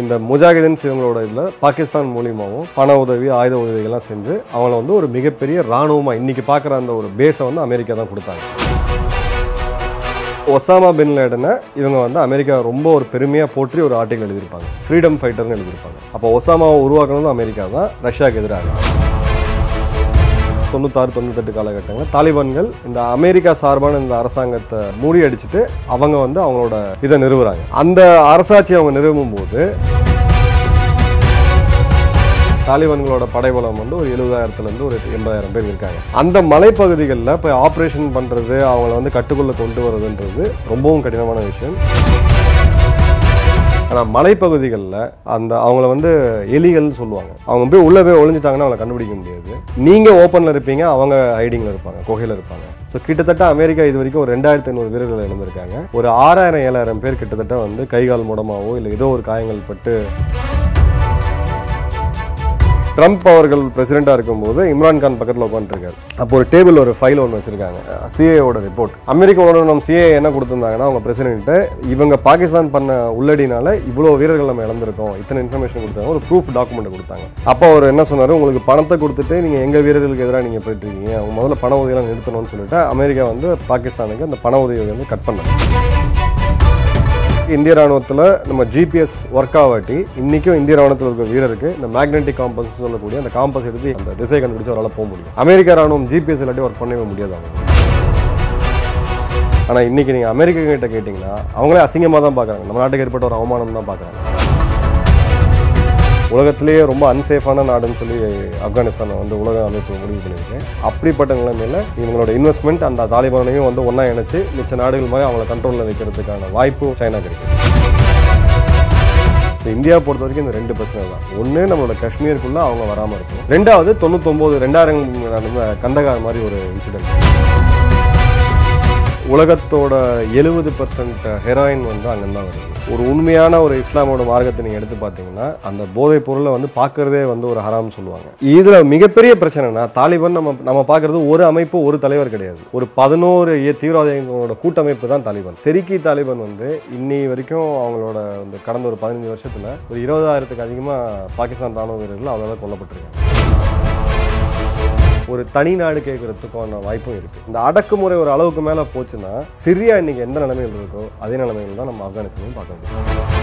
இந்த முஜாகிதீன் இவங்களோட இதில் பாகிஸ்தான் மூலியமாகவும் பண உதவி ஆயுத உதவிகள்லாம் செஞ்சு அவங்கள வந்து ஒரு மிகப்பெரிய இராணுவமாக இன்னைக்கு பார்க்குற அந்த ஒரு பேஸை வந்து அமெரிக்கா தான் கொடுத்தாங்க ஒசாமா பின் லேடனை இவங்க வந்து அமெரிக்கா ரொம்ப ஒரு பெருமையாக போற்றி ஒரு ஆர்டிகல் எழுதியிருப்பாங்க ஃப்ரீடம் ஃபைட்டர்னு எழுதியிருப்பாங்க அப்போ ஒசாமாவை உருவாக்கணும்னு அமெரிக்கா தான் ரஷ்யாவுக்கு எதிராக தொண்ணூத்தாறு தொண்ணூத்தெட்டு காலகட்டங்கள் தாலிபான்கள் இந்த அமெரிக்கா சார்பான இந்த அரசாங்கத்தை மூடி அடிச்சுட்டு அவங்க வந்து அவங்களோட இதை நிறுவுறாங்க அந்த அரசாட்சி அவங்க நிறுவும் போது தாலிபான்களோட படைபலம் வந்து ஒரு எழுபதாயிரத்துலேருந்து ஒரு எண்பதாயிரம் பேர் இருக்காங்க அந்த மலைப்பகுதிகளில் இப்போ ஆப்ரேஷன் பண்ணுறது அவங்கள வந்து கட்டுக்குள்ளே கொண்டு வரதுன்றது ரொம்பவும் கடினமான விஷயம் ஆனால் மலைப்பகுதிகளில் அந்த அவங்கள வந்து எலிகள்னு சொல்லுவாங்க அவங்க போய் உள்ளே போய் ஒழிஞ்சிட்டாங்கன்னா அவங்கள கண்டுபிடிக்க முடியாது நீங்கள் ஓப்பனில் இருப்பீங்க அவங்க ஹைடிங்கில் இருப்பாங்க குகையில் இருப்பாங்க ஸோ கிட்டத்தட்ட அமெரிக்கா இது வரைக்கும் ஒரு ரெண்டாயிரத்தி ஐநூறு வீரர்கள் இருந்திருக்காங்க ஒரு ஆறாயிரம் ஏழாயிரம் பேர் கிட்டத்தட்ட வந்து கைகால் மூடமாகவோ இல்லை ஏதோ ஒரு காயங்கள் பட்டு ட்ரம்ப் அவர்கள் பிரசிடெண்ட்டாக இருக்கும்போது இம்ரான்கான் பக்கத்தில் உட்காந்துருக்காரு அப்போ ஒரு டேபிள் ஒரு ஃபைல் ஒன்று வச்சுருக்காங்க சிஏவோட ரிப்போர்ட் அமெரிக்க உடனும் சிஏ என்ன கொடுத்துருந்தாங்கன்னா அவங்க பிரசிடென்ட்டு இவங்க பாகிஸ்தான் பண்ண உள்ளடினால இவ்வளோ வீரர்கள் நம்ம இழந்திருக்கோம் இத்தனை இன்ஃபர்மேஷன் கொடுத்தாங்க ஒரு ப்ரூஃப் டாக்குமெண்ட் கொடுத்தாங்க அப்போ அவர் என்ன சொன்னார் உங்களுக்கு பணத்தை கொடுத்துட்டு நீங்கள் எங்கள் வீரர்களுக்கு எதிராக நீங்கள் போயிட்டுருக்கீங்க அவங்க முதல்ல பண உதவியெல்லாம் நிறுத்தணும்னு சொல்லிட்டு அமெரிக்கா வந்து பாகிஸ்தானுக்கு அந்த பண உதவியை வந்து கட் பண்ணுறாங்க இந்திய ராணுவத்தில் நம்ம ஜிபிஎஸ் ஒர்க் ஆகாட்டி இன்றைக்கும் இந்திய ராணுவத்தில் இருக்கிற வீரருக்கு இந்த மேக்னெட்டிக் காம்பஸ் சொல்லக்கூடிய அந்த காம்பஸ் எடுத்து அந்த திசை கண்டுபிடிச்சு அவரால் போக முடியும் அமெரிக்க ராணுவம் ஜிபிஎஸ் இல்லாட்டி ஒர்க் பண்ணவே முடியாது அவங்க ஆனால் இன்றைக்கி நீங்கள் அமெரிக்க கிட்டே கேட்டிங்கன்னா அவங்களே அசிங்கமாக தான் பார்க்குறாங்க நம்ம நாட்டுக்கு ஏற்பட்ட ஒரு அவமானம் தான் பார்க்குறாங்க உலகத்திலேயே ரொம்ப அன்சேஃபான நாடுன்னு சொல்லி ஆப்கானிஸ்தானை வந்து உலக அமைப்பு முடிவு பண்ணியிருக்கு அப்படிப்பட்ட நிலைமையில் இவங்களோட இன்வெஸ்ட்மெண்ட் அந்த தாலிபானையும் வந்து ஒன்றா இணைச்சு மிச்ச நாடுகள் மாதிரி அவங்கள கண்ட்ரோலில் வைக்கிறதுக்கான வாய்ப்பு சைனா கிடைக்கும் ஸோ இந்தியா பொறுத்த வரைக்கும் இந்த ரெண்டு பிரச்சனை தான் ஒன்று நம்மளோட காஷ்மீருக்குள்ளே அவங்க வராமல் இருக்கும் ரெண்டாவது தொண்ணூத்தொம்போது ரெண்டாயிரம் நடந்த கந்தகார் மாதிரி ஒரு இன்சிடென்ட் உலகத்தோட எழுபது பர்சன்ட் ஹெராயின் வந்து அங்கேருந்தான் வருது ஒரு உண்மையான ஒரு இஸ்லாமோட மார்க்கத்தை நீங்கள் எடுத்து பார்த்தீங்கன்னா அந்த போதைப் பொருளை வந்து பார்க்குறதே வந்து ஒரு ஹராம்னு சொல்லுவாங்க இதில் மிகப்பெரிய பிரச்சனைனா தாலிபன் நம்ம நம்ம பார்க்குறது ஒரு அமைப்பு ஒரு தலைவர் கிடையாது ஒரு பதினோரு தீவிரவாதிகளோட கூட்டமைப்பு தான் தாலிபான் தெருக்கி தாலிபான் வந்து இன்னி வரைக்கும் அவங்களோட வந்து கடந்த ஒரு பதினஞ்சு வருஷத்தில் ஒரு இருபதாயிரத்துக்கு அதிகமாக பாகிஸ்தான் ராணுவ வீரர்கள் அவங்களால கொல்லப்பட்டிருக்காங்க ஒரு தனி நாடு கேட்கறதுக்கான வாய்ப்பும் இருக்குது இந்த அடக்குமுறை ஒரு அளவுக்கு மேலே போச்சுன்னா சிரியா இன்றைக்கி எந்த நிலைமையில் இருக்கோ அதே நிலைமையில் தான் நம்ம ஆப்கானிஸ்தானும் பார்க்க முடியும்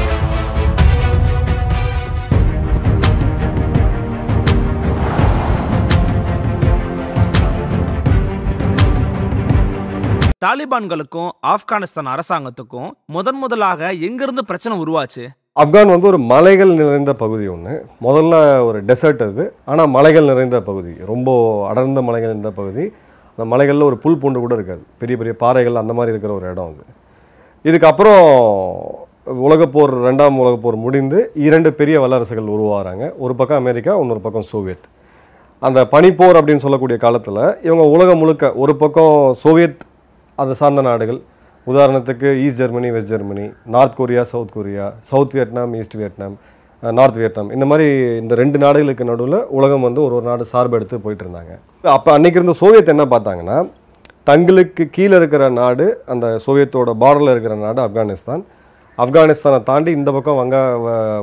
தாலிபான்களுக்கும் ஆப்கானிஸ்தான் அரசாங்கத்துக்கும் முதன் முதலாக எங்கிருந்து பிரச்சனை உருவாச்சு ஆப்கான் வந்து ஒரு மலைகள் நிறைந்த பகுதி ஒன்று முதல்ல ஒரு டெசர்ட் அது ஆனால் மலைகள் நிறைந்த பகுதி ரொம்ப அடர்ந்த மலைகள் நிறைந்த பகுதி அந்த மலைகளில் ஒரு புல் பூண்டு கூட இருக்காது பெரிய பெரிய பாறைகள் அந்த மாதிரி இருக்கிற ஒரு இடம் அது இதுக்கப்புறம் உலகப்போர் ரெண்டாம் உலகப்போர் முடிந்து இரண்டு பெரிய வல்லரசுகள் உருவாகிறாங்க ஒரு பக்கம் அமெரிக்கா இன்னொரு பக்கம் சோவியத் அந்த பனிப்போர் அப்படின்னு சொல்லக்கூடிய காலத்தில் இவங்க உலகம் முழுக்க ஒரு பக்கம் சோவியத் அதை சார்ந்த நாடுகள் உதாரணத்துக்கு east Germany west Germany north Korea south Korea south Vietnam east Vietnam north Vietnam இந்த மாதிரி இந்த ரெண்டு நாடுகளுக்கு நடுவில் உலகம் வந்து ஒரு ஒரு நாடு சார்பு எடுத்து போயிட்டு இருந்தாங்க அப்போ அன்றைக்கி இருந்த சோவியத் என்ன பார்த்தாங்கன்னா தங்களுக்கு கீழே இருக்கிற நாடு அந்த சோவியத்தோட பார்டரில் இருக்கிற நாடு ஆப்கானிஸ்தான் ஆப்கானிஸ்தானை தாண்டி இந்த பக்கம் வங்க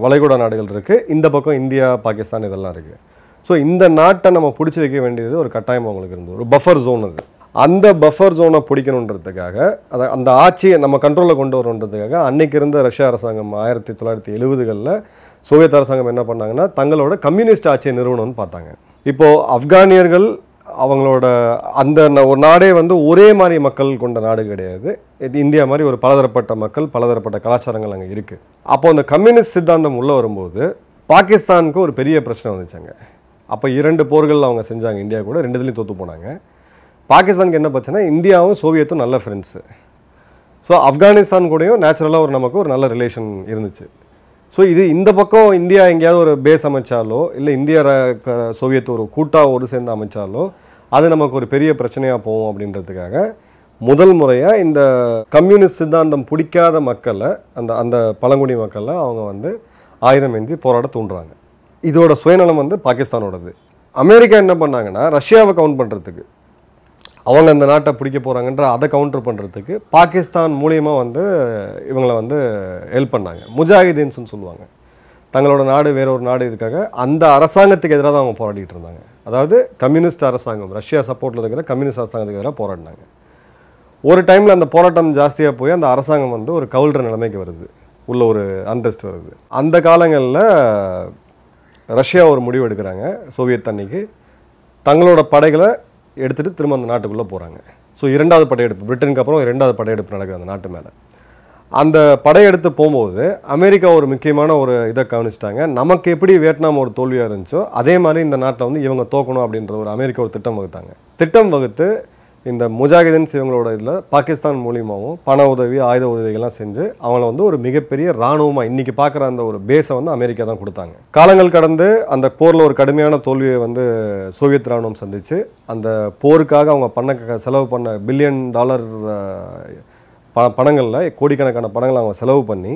வளைகுடா நாடுகள் இருக்குது இந்த பக்கம் இந்தியா பாகிஸ்தான் இதெல்லாம் இருக்குது ஸோ இந்த நாட்டை நம்ம பிடிச்சி வைக்க வேண்டியது ஒரு கட்டாயம் அவங்களுக்கு இருந்தது ஒரு பஃபர் ஜோன் அது அந்த பஃபர் ஜோனை பிடிக்கணுன்றதுக்காக அதை அந்த ஆட்சியை நம்ம கண்ட்ரோலில் கொண்டு வரணுன்றதுக்காக அன்றைக்கி இருந்த ரஷ்யா அரசாங்கம் ஆயிரத்தி தொள்ளாயிரத்தி எழுபதுகளில் சோவியத் அரசாங்கம் என்ன பண்ணாங்கன்னா தங்களோட கம்யூனிஸ்ட் ஆட்சியை நிறுவனம்னு பார்த்தாங்க இப்போது ஆப்கானியர்கள் அவங்களோட அந்த ஒரு நாடே வந்து ஒரே மாதிரி மக்கள் கொண்ட நாடு கிடையாது இது இந்தியா மாதிரி ஒரு பலதரப்பட்ட மக்கள் பலதரப்பட்ட கலாச்சாரங்கள் அங்கே இருக்குது அப்போ அந்த கம்யூனிஸ்ட் சித்தாந்தம் உள்ளே வரும்போது பாகிஸ்தானுக்கு ஒரு பெரிய பிரச்சனை வந்துச்சாங்க அப்போ இரண்டு போர்கள் அவங்க செஞ்சாங்க இந்தியா கூட ரெண்டுத்துலேயும் தோற்று போனாங்க பாகிஸ்தானுக்கு என்ன பிரச்சனை இந்தியாவும் சோவியத்தும் நல்ல ஃப்ரெண்ட்ஸு ஸோ ஆப்கானிஸ்தான் கூடயும் நேச்சுரலாக ஒரு நமக்கு ஒரு நல்ல ரிலேஷன் இருந்துச்சு ஸோ இது இந்த பக்கம் இந்தியா எங்கேயாவது ஒரு பேஸ் அமைச்சாலோ இல்லை இந்தியா சோவியத் ஒரு கூட்டாக ஒரு சேர்ந்து அமைச்சாலோ அது நமக்கு ஒரு பெரிய பிரச்சனையாக போகும் அப்படின்றதுக்காக முதல் முறையாக இந்த கம்யூனிஸ்ட் சித்தாந்தம் பிடிக்காத மக்களை அந்த அந்த பழங்குடி மக்களை அவங்க வந்து ஆயுதம் ஏந்தி போராட தூண்டுறாங்க இதோட சுயநலம் வந்து பாகிஸ்தானோடது அமெரிக்கா என்ன பண்ணாங்கன்னா ரஷ்யாவை கவுண்ட் பண்ணுறதுக்கு அவங்க இந்த நாட்டை பிடிக்க போகிறாங்கன்ற அதை கவுண்டர் பண்ணுறதுக்கு பாகிஸ்தான் மூலியமாக வந்து இவங்களை வந்து ஹெல்ப் பண்ணாங்க முஜாஹிதீன்ஸ்னு சொல்லுவாங்க தங்களோட நாடு வேற ஒரு நாடு இதுக்காக அந்த அரசாங்கத்துக்கு எதிராக தான் அவங்க போராடிட்டு இருந்தாங்க அதாவது கம்யூனிஸ்ட் அரசாங்கம் ரஷ்யா சப்போர்ட்டில் இருக்கிற கம்யூனிஸ்ட் அரசாங்கத்துக்கு எதிராக போராடினாங்க ஒரு டைமில் அந்த போராட்டம் ஜாஸ்தியாக போய் அந்த அரசாங்கம் வந்து ஒரு கவுல்ற நிலைமைக்கு வருது உள்ள ஒரு அன்ரெஸ்ட் வருது அந்த காலங்களில் ரஷ்யா ஒரு முடிவு எடுக்கிறாங்க சோவியத் அன்னைக்கு தங்களோட படைகளை எடுத்துகிட்டு திரும்ப அந்த நாட்டுக்குள்ளே போகிறாங்க ஸோ இரண்டாவது படையெடுப்பு பிரிட்டனுக்கு அப்புறம் இரண்டாவது படையெடுப்பு நடக்குது அந்த நாட்டு மேலே அந்த படையெடுத்து போகும்போது அமெரிக்கா ஒரு முக்கியமான ஒரு இதை கவனிச்சிட்டாங்க நமக்கு எப்படி வியட்நாம் ஒரு தோல்வியாக இருந்துச்சோ அதே மாதிரி இந்த நாட்டில் வந்து இவங்க தோக்கணும் அப்படின்ற ஒரு அமெரிக்கா ஒரு திட்டம் வகுத்தாங்க திட்டம் வகுத்து இந்த முஜாஹிதன்ஸ் இவங்களோட இதில் பாகிஸ்தான் மூலியமாகவும் பண உதவி ஆயுத உதவிகள்லாம் செஞ்சு அவங்கள வந்து ஒரு மிகப்பெரிய இராணுவமாக இன்றைக்கி பார்க்குற அந்த ஒரு பேஸை வந்து அமெரிக்கா தான் கொடுத்தாங்க காலங்கள் கடந்து அந்த போரில் ஒரு கடுமையான தோல்வியை வந்து சோவியத் இராணுவம் சந்தித்து அந்த போருக்காக அவங்க பண்ண செலவு பண்ண பில்லியன் டாலர் ப பணங்களில் கோடிக்கணக்கான பணங்களை அவங்க செலவு பண்ணி